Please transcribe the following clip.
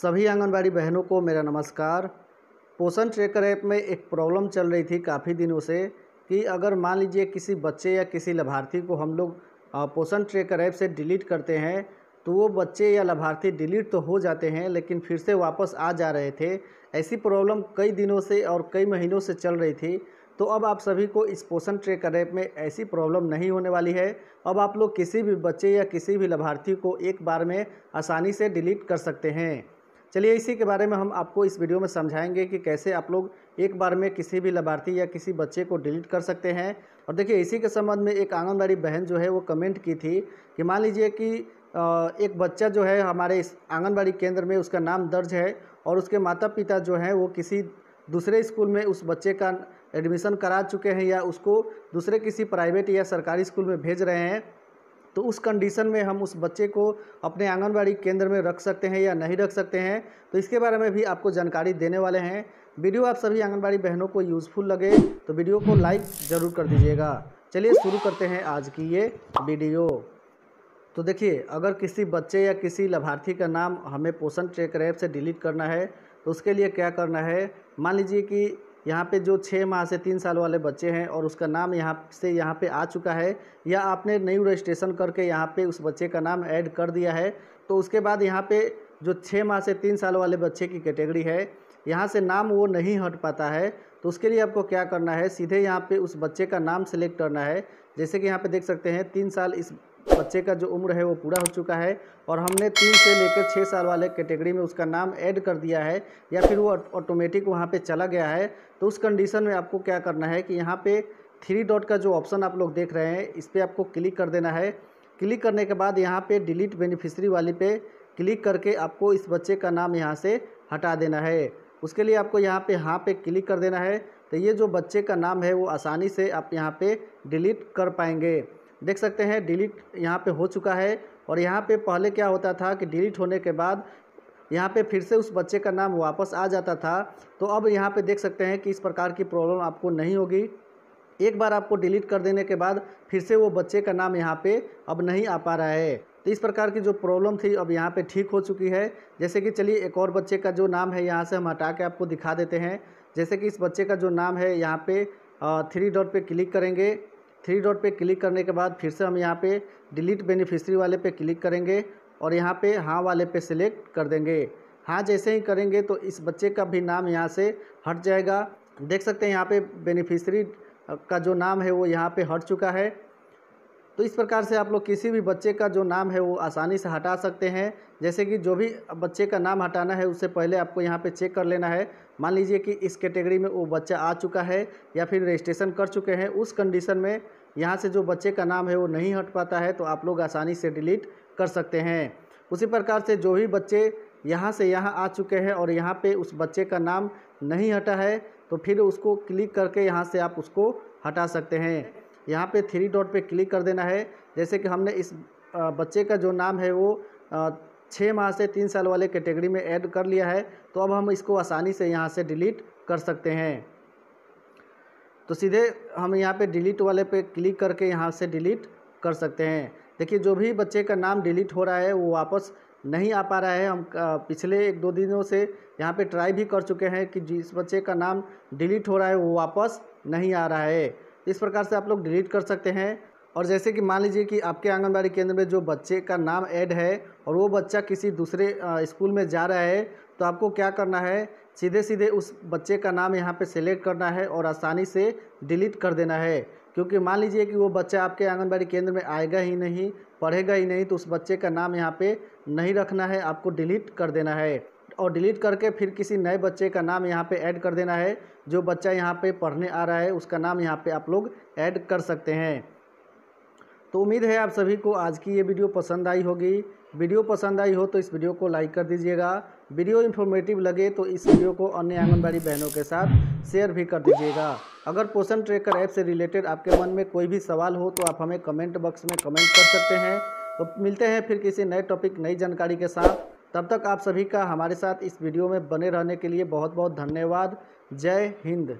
सभी आंगनबाड़ी बहनों को मेरा नमस्कार पोषण ट्रैकर ऐप में एक प्रॉब्लम चल रही थी काफ़ी दिनों से कि अगर मान लीजिए किसी बच्चे या किसी लाभार्थी को हम लोग पोषण ट्रैकर ऐप से डिलीट करते हैं तो वो बच्चे या लाभार्थी डिलीट तो हो जाते हैं लेकिन फिर से वापस आ जा रहे थे ऐसी प्रॉब्लम कई दिनों से और कई महीनों से चल रही थी तो अब आप सभी को इस पोषण ट्रेकर ऐप में ऐसी प्रॉब्लम नहीं होने वाली है अब आप लोग किसी भी बच्चे या किसी भी लाभार्थी को एक बार में आसानी से डिलीट कर सकते हैं चलिए इसी के बारे में हम आपको इस वीडियो में समझाएंगे कि कैसे आप लोग एक बार में किसी भी लाभार्थी या किसी बच्चे को डिलीट कर सकते हैं और देखिए इसी के संबंध में एक आंगनबाड़ी बहन जो है वो कमेंट की थी कि मान लीजिए कि एक बच्चा जो है हमारे इस आंगनबाड़ी केंद्र में उसका नाम दर्ज है और उसके माता पिता जो हैं वो किसी दूसरे स्कूल में उस बच्चे का एडमिशन करा चुके हैं या उसको दूसरे किसी प्राइवेट या सरकारी स्कूल में भेज रहे हैं तो उस कंडीशन में हम उस बच्चे को अपने आंगनबाड़ी केंद्र में रख सकते हैं या नहीं रख सकते हैं तो इसके बारे में भी आपको जानकारी देने वाले हैं वीडियो आप सभी आंगनबाड़ी बहनों को यूज़फुल लगे तो वीडियो को लाइक ज़रूर कर दीजिएगा चलिए शुरू करते हैं आज की ये वीडियो तो देखिए अगर किसी बच्चे या किसी लाभार्थी का नाम हमें पोषण ट्रेकर ऐप से डिलीट करना है तो उसके लिए क्या करना है मान लीजिए कि यहाँ पे जो छः माह से तीन साल वाले बच्चे हैं और उसका नाम यहाँ से यहाँ पे आ चुका है या आपने न्यू रजिस्ट्रेशन करके यहाँ पे उस बच्चे का नाम ऐड कर दिया है तो उसके बाद यहाँ पे जो छः माह से तीन साल वाले बच्चे की कैटेगरी है यहाँ से नाम वो नहीं हट पाता है तो उसके लिए आपको क्या करना है सीधे यहाँ पर उस बच्चे का नाम सेलेक्ट करना है जैसे कि यहाँ पर देख सकते हैं तीन साल इस बच्चे का जो उम्र है वो पूरा हो चुका है और हमने तीन से लेकर छः साल वाले कैटेगरी में उसका नाम ऐड कर दिया है या फिर वो ऑटोमेटिक वहाँ पे चला गया है तो उस कंडीशन में आपको क्या करना है कि यहाँ पे थ्री डॉट का जो ऑप्शन आप लोग देख रहे हैं इस पर आपको क्लिक कर देना है क्लिक करने के बाद यहाँ पर डिलीट बेनिफिशरी वाली पे क्लिक करके आपको इस बच्चे का नाम यहाँ से हटा देना है उसके लिए आपको यहाँ पर हाँ पे क्लिक कर देना है तो ये जो बच्चे का नाम है वो आसानी से आप यहाँ पर डिलीट कर पाएंगे देख सकते हैं डिलीट यहाँ पे हो चुका है और यहाँ पे पहले क्या होता था कि डिलीट होने के बाद यहाँ पे फिर से उस बच्चे का नाम वापस आ जाता था तो अब यहाँ पे देख सकते हैं कि इस प्रकार की प्रॉब्लम आपको नहीं होगी एक बार आपको डिलीट कर देने के बाद फिर से वो बच्चे का नाम यहाँ पे अब नहीं आ पा रहा है तो इस प्रकार की जो प्रॉब्लम थी अब यहाँ पे ठीक हो चुकी है जैसे कि चलिए एक और बच्चे का जो नाम है यहाँ से हम हटा के आपको दिखा देते हैं जैसे कि इस बच्चे का जो नाम है यहाँ पे थ्री डॉट पे क्लिक करेंगे थ्री डॉट पे क्लिक करने के बाद फिर से हम यहाँ पे डिलीट बेनिफिशरी वाले पे क्लिक करेंगे और यहाँ पे हाँ वाले पे सिलेक्ट कर देंगे हाँ जैसे ही करेंगे तो इस बच्चे का भी नाम यहाँ से हट जाएगा देख सकते हैं यहाँ पे बेनिफिशरी का जो नाम है वो यहाँ पे हट चुका है तो इस प्रकार से आप लोग किसी भी बच्चे का जो नाम है वो आसानी से हटा सकते हैं जैसे कि जो भी बच्चे का नाम हटाना है उससे पहले आपको यहाँ पे चेक कर लेना है मान लीजिए कि इस कैटेगरी में वो बच्चा आ चुका है या फिर रजिस्ट्रेशन कर चुके हैं उस कंडीशन में यहाँ से जो बच्चे का नाम है वो नहीं हट पाता है तो आप लोग आसानी से डिलीट कर सकते हैं उसी प्रकार से जो भी बच्चे यहाँ से यहाँ आ चुके हैं और यहाँ पर उस बच्चे का नाम नहीं हटा है तो फिर उसको क्लिक करके यहाँ से आप उसको हटा सकते हैं यहाँ पे थ्री डॉट पे क्लिक कर देना है जैसे कि हमने इस बच्चे का जो नाम है वो छः माह से तीन साल वाले कैटेगरी में ऐड कर लिया है तो अब हम इसको आसानी से यहाँ से डिलीट कर सकते हैं तो सीधे हम यहाँ पे डिलीट वाले पे क्लिक करके यहाँ से डिलीट कर सकते हैं देखिए जो भी बच्चे का नाम डिलीट हो रहा है वो वापस नहीं आ पा रहा है हम पिछले एक दो दिनों से यहाँ पे ट्राई भी कर चुके हैं कि जिस बच्चे का नाम डिलीट हो रहा है वो वापस नहीं आ रहा है इस प्रकार से आप लोग डिलीट कर सकते हैं और जैसे कि मान लीजिए कि आपके आंगनबाड़ी केंद्र में जो बच्चे का नाम ऐड है और वो बच्चा किसी दूसरे स्कूल में जा रहा है तो आपको क्या करना है सीधे सीधे उस बच्चे का नाम यहाँ पे सेलेक्ट करना है और आसानी से डिलीट कर देना है क्योंकि मान लीजिए कि वो बच्चा आपके आंगनबाड़ी केंद्र में आएगा ही नहीं पढ़ेगा ही नहीं तो उस बच्चे का नाम यहाँ पर नहीं रखना है आपको डिलीट कर देना है और डिलीट करके फिर किसी नए बच्चे का नाम यहाँ पे ऐड कर देना है जो बच्चा यहाँ पे पढ़ने आ रहा है उसका नाम यहाँ पे आप लोग ऐड कर सकते हैं तो उम्मीद है आप सभी को आज की ये वीडियो पसंद आई होगी वीडियो पसंद आई हो तो इस वीडियो को लाइक कर दीजिएगा वीडियो इन्फॉर्मेटिव लगे तो इस वीडियो को अन्य आंगनबाड़ी बहनों के साथ शेयर भी कर दीजिएगा अगर पोषण ट्रेकर ऐप से रिलेटेड आपके मन में कोई भी सवाल हो तो आप हमें कमेंट बॉक्स में कमेंट कर सकते हैं तो मिलते हैं फिर किसी नए टॉपिक नई जानकारी के साथ तब तक आप सभी का हमारे साथ इस वीडियो में बने रहने के लिए बहुत बहुत धन्यवाद जय हिंद